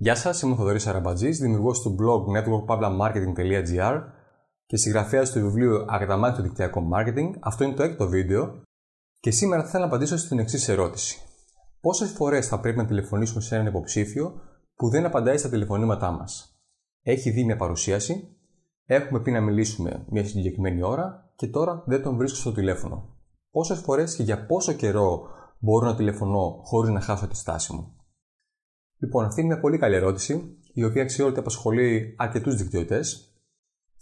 Γεια σας, είμαι ο Θοδωρής Αραμπατζής, δημιουργός του blog networkpavlamarketing.gr και συγγραφέας του βιβλίου του Δικτυακό Μάρκετινγκ, Αυτό είναι το έκτο βίντεο και σήμερα θα ήθελα να απαντήσω στην εξής ερώτηση. Πόσες φορές θα πρέπει να τηλεφωνήσουμε σε έναν υποψήφιο που δεν απαντάει στα τηλεφωνήματά μας. Έχει δει μια παρουσίαση, έχουμε πει να μιλήσουμε μια συγκεκριμένη ώρα και τώρα δεν τον βρίσκω στο τηλέφωνο. Πόσες φορές και για πόσο καιρό μπορώ να τηλεφωνώ χωρίς να χάσω τη στάση μου. Λοιπόν, αυτή είναι μια πολύ καλή ερώτηση, η οποία αξιόλογα απασχολεί αρκετούς δικτυωτές.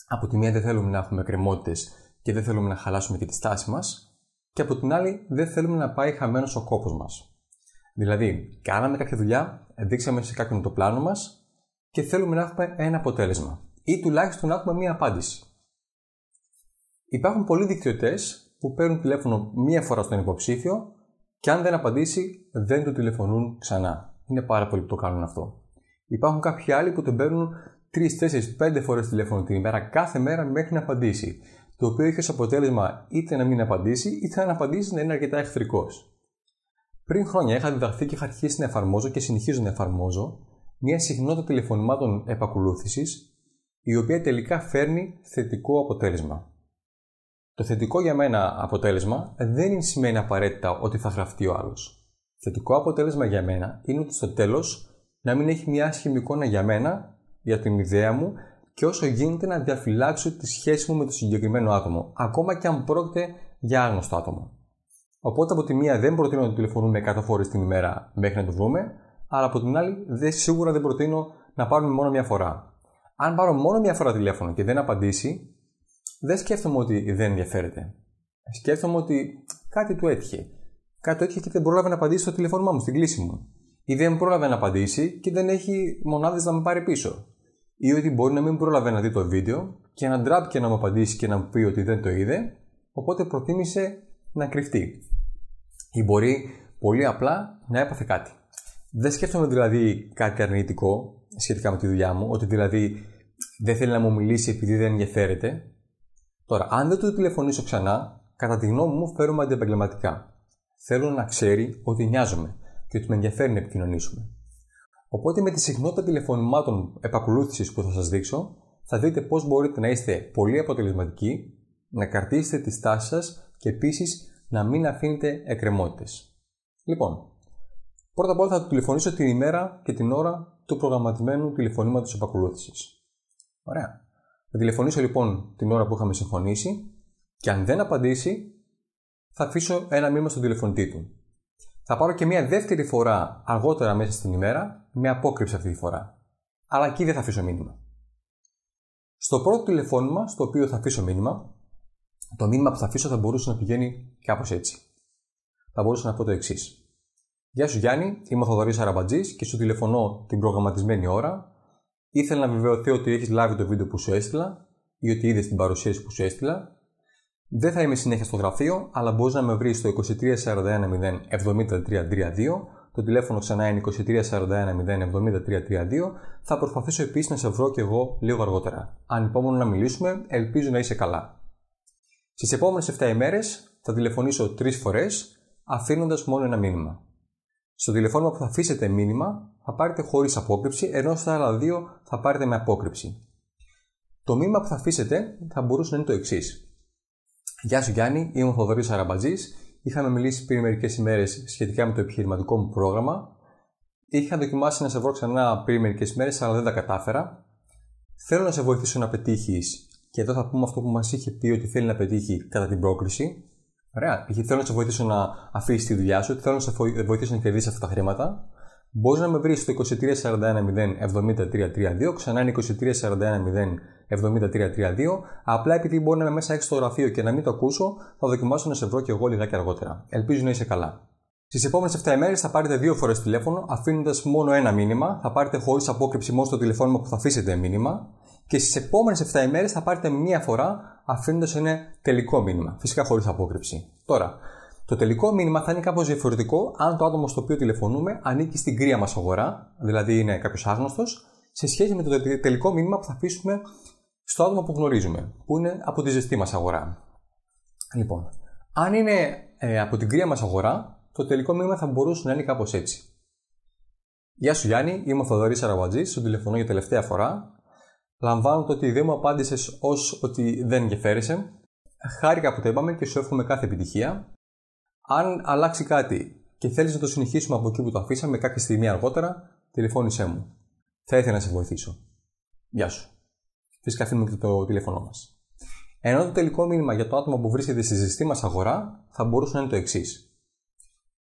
Από τη μία, δεν θέλουμε να έχουμε κρεμότητε και δεν θέλουμε να χαλάσουμε και τη στάση μας, και από την άλλη, δεν θέλουμε να πάει χαμένος ο κόπος μας. Δηλαδή, κάναμε κάποια δουλειά, δείξαμε σε κάποιον το πλάνο μας και θέλουμε να έχουμε ένα αποτέλεσμα ή τουλάχιστον να έχουμε μία απάντηση. Υπάρχουν πολλοί δικτυωτές που παίρνουν τηλέφωνο μία φορά στον υποψήφιο και αν δεν απαντήσει, δεν του τηλεφωνούν ξανά. Είναι πάρα πολλοί που το κάνουν αυτό. Υπάρχουν κάποιοι άλλοι που τον παίρνουν 3, 4, 5 φορές τηλέφωνο την ημέρα, κάθε μέρα μέχρι να απαντήσει. Το οποίο έχει ως αποτέλεσμα είτε να μην απαντήσει, είτε να απαντήσει να είναι αρκετά εχθρικός. Πριν χρόνια είχα διδαχθεί και είχα αρχίσει να εφαρμόζω και συνεχίζω να εφαρμόζω μια συχνότητα τηλεφωνημάτων επακολούθησης, η οποία τελικά φέρνει θετικό αποτέλεσμα. Το θετικό για μένα αποτέλεσμα δεν σημαίνει απαραίτητα ότι θα γραφτεί ο άλλος. Θετικό αποτέλεσμα για μένα είναι ότι στο τέλος να μην έχει μια άσχημη εικόνα για μένα, για την ιδέα μου και όσο γίνεται να διαφυλάξω τη σχέση μου με το συγκεκριμένο άτομο, ακόμα και αν πρόκειται για άγνωστο άτομο. Οπότε από τη μία δεν προτείνω να τηλεφωνούμε 100 φορές την ημέρα μέχρι να το βρούμε, αλλά από την άλλη δεν, σίγουρα δεν προτείνω να πάρουμε μόνο μία φορά. Αν πάρω μόνο μία φορά τηλέφωνο και δεν απαντήσει, δεν σκέφτομαι ότι δεν ενδιαφέρεται. Σκέφτομαι ότι κάτι του έτυχε κάτι τέτοιο και δεν πρόλαβε να απαντήσει στο τηλεφώνημά μου, στην κλίση μου. Ή δεν πρόλαβε να απαντήσει και δεν έχει μονάδες να με πάρει πίσω. Ή ότι μπορεί να μην πρόλαβε να δει το βίντεο και να και να μου απαντήσει και να μου πει ότι δεν το είδε, οπότε προτίμησε να κρυφτεί. Ή μπορεί πολύ απλά να έπαθε κάτι. Δεν σκέφτομαι δηλαδή κάτι αρνητικό σχετικά με τη δουλειά μου, ότι δηλαδή δεν θέλει να μου μιλήσει επειδή δεν ενδιαφέρεται. Τώρα, αν δεν του τηλεφωνήσω ξανά, κατά τη γνώμη μου φέρουμε αντιεπαγγελματικά. Θέλω να ξέρει ότι νοιάζομαι και ότι με ενδιαφέρει να επικοινωνήσουμε. Οπότε με τη συχνότητα τηλεφωνημάτων επακολούθησης που θα σας δείξω, θα δείτε πώς μπορείτε να είστε πολύ αποτελεσματικοί, να κρατήσετε τη στάση σας και επίσης να μην αφήνετε εκκρεμότητες. Λοιπόν, πρώτα απ' όλα θα τηλεφωνήσω την ημέρα και την ώρα του προγραμματισμένου τηλεφωνήματος επακολούθησης. Ωραία. Θα τηλεφωνήσω λοιπόν την ώρα που είχαμε συμφωνήσει και αν δεν απαντήσει, θα αφήσω ένα μήνυμα στον τηλεφωνητή του. Θα πάρω και μια δεύτερη φορά αργότερα μέσα στην ημέρα, με απόκρυψη αυτή τη φορά. Αλλά εκεί δεν θα αφήσω μήνυμα. Στο πρώτο τηλεφώνημα, στο οποίο θα αφήσω μήνυμα, το μήνυμα που θα αφήσω θα μπορούσε να πηγαίνει κάπως έτσι. Θα μπορούσα να πω το εξής. Γεια σου Γιάννη, είμαι ο Θοδωρής Αραμπατζής και σου τηλεφωνώ την προγραμματισμένη ώρα. Ήθελα να βεβαιωθεί ότι έχεις λάβει το βίντεο που σου έστειλα ή ότι είδες την παρουσίαση που σου έστειλα δεν θα είμαι συνέχεια στο γραφείο, αλλά μπορείς να με βρεις στο 2341 Το τηλέφωνο ξανά είναι 2341 Θα προσπαθήσω επίσης να σε βρω και εγώ λίγο αργότερα. Αν υπόμονω να μιλήσουμε, ελπίζω να είσαι καλά. Στις επόμενες 7 ημέρες θα τηλεφωνήσω 3 φορές, αφήνοντας μόνο ένα μήνυμα. Στο τηλεφώνημα που θα αφήσετε μήνυμα θα πάρετε χωρίς απόκρυψη, ενώ στα άλλα δύο θα πάρετε με απόκρυψη. Το μήνυμα που θα αφήσετε θα μπορούσε να είναι το εξής. Γεια σου Γιάννη, είμαι ο Θοδωρής Αραμπατζής. Είχαμε μιλήσει πριν μερικές ημέρες σχετικά με το επιχειρηματικό μου πρόγραμμα. Είχα δοκιμάσει να σε βρω ξανά πριν μερικές ημέρες, αλλά δεν τα κατάφερα. Θέλω να σε βοηθήσω να πετύχεις και εδώ θα πούμε αυτό που μας είχε πει ότι θέλει να πετύχει κατά την πρόκληση. Ωραία. Θέλω να σε βοηθήσω να αφήσεις τη δουλειά σου, θέλω να σε βοηθήσω να κερδίσεις αυτά τα χρήματα. Μπορείς να με βρεις στο 2341 32, ξανά είναι 2341 0 7332, απλά επειδή μπορεί να είμαι μέσα έξω στο γραφείο και να μην το ακούσω, θα δοκιμάσω να σε βρω και εγώ λιγάκι αργότερα. Ελπίζω να είσαι καλά. Στις επόμενες 7 ημέρες θα πάρετε δύο φορές τηλέφωνο, αφήνοντας μόνο ένα μήνυμα. Θα πάρετε χωρίς απόκρυψη μόνο στο τηλεφώνημα που θα αφήσετε μήνυμα. Και στις επόμενες 7 ημέρες θα πάρετε μία φορά, αφήνοντας ένα τελικό μήνυμα. Φυσικά χωρίς απόκρυψη. Τώρα, το τελικό μήνυμα θα είναι κάπως διαφορετικό αν το άτομο στο οποίο τηλεφωνούμε ανήκει στην κρύα μας αγορά, δηλαδή είναι κάποιος άγνωστος, σε σχέση με το τελικό μήνυμα που θα αφήσουμε στο άτομο που γνωρίζουμε, που είναι από τη ζεστή μας αγορά. Λοιπόν, αν είναι ε, από την κρύα μας αγορά, το τελικό μήνυμα θα μπορούσε να είναι κάπως έτσι. Γεια σου Γιάννη, είμαι ο Θοδωρής Αραβατζής, σου τηλεφωνώ για τελευταία φορά. Λαμβάνω το ότι δεν μου απάντησες ως ότι δεν ενδιαφέρεσαι. Χάρηκα που το είπαμε και σου εύχομαι κάθε επιτυχία. Αν αλλάξει κάτι και θέλεις να το συνεχίσουμε από εκεί που το αφήσαμε κάποια στιγμή αργότερα, τηλεφώνησέ μου. Θα ήθελα να σε βοηθήσω. Γεια σου. Φυσικά αφήνουμε και το τηλέφωνό μας. Ενώ το τελικό μήνυμα για το άτομο που βρίσκεται στη ζεστή μας αγορά θα μπορούσε να είναι το εξής.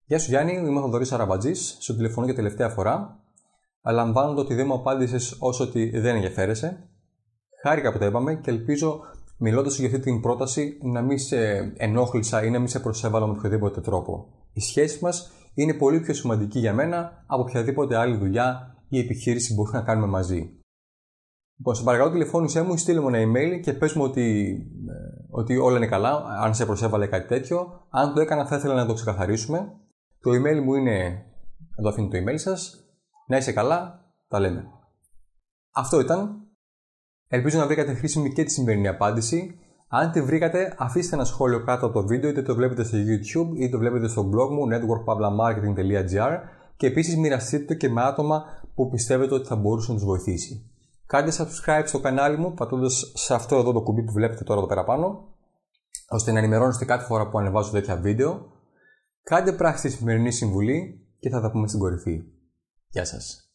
Γεια σου Γιάννη, είμαι ο Θοδωρής Αραμπατζή, σου τηλεφωνώ για τελευταία φορά. Αλαμβάνοντα ότι δεν μου απάντησες όσο ότι δεν ενδιαφέρεσαι. Χάρηκα που τα είπαμε και ελπίζω μιλώντας για αυτή την πρόταση να μην σε ενόχλησα ή να μην σε προσέβαλα με οποιοδήποτε τρόπο. Η σχέση μας είναι πολύ πιο σημαντική για μένα από οποιαδήποτε άλλη δουλειά ή επιχείρηση μπορούμε να κάνουμε μαζί. Λοιπόν, σε παρακαλώ τηλεφώνησέ μου, στείλε μου ένα email και πες μου ότι, ε, ότι όλα είναι καλά, αν σε προσέβαλε κάτι τέτοιο. Αν το έκανα θα ήθελα να το ξεκαθαρίσουμε. Το email μου είναι, εδώ το αφήνω το email σας. Να είσαι καλά, τα λέμε. Αυτό ήταν. Ελπίζω να βρήκατε χρήσιμη και τη σημερινή απάντηση. Αν τη βρήκατε, αφήστε ένα σχόλιο κάτω από το βίντεο, είτε το βλέπετε στο YouTube, είτε το βλέπετε στο blog μου, networkpavlamarketing.gr και επίσης μοιραστείτε το και με άτομα που πιστεύετε ότι θα μπορούσε να τους βοηθήσει. Κάντε subscribe στο κανάλι μου πατώντας σε αυτό εδώ το κουμπί που βλέπετε τώρα εδώ πέρα πάνω ώστε να ενημερώνεστε κάθε φορά που ανεβάζω τέτοια βίντεο. Κάντε πράξη στη σημερινή συμβουλή και θα τα πούμε στην κορυφή. Γεια σας.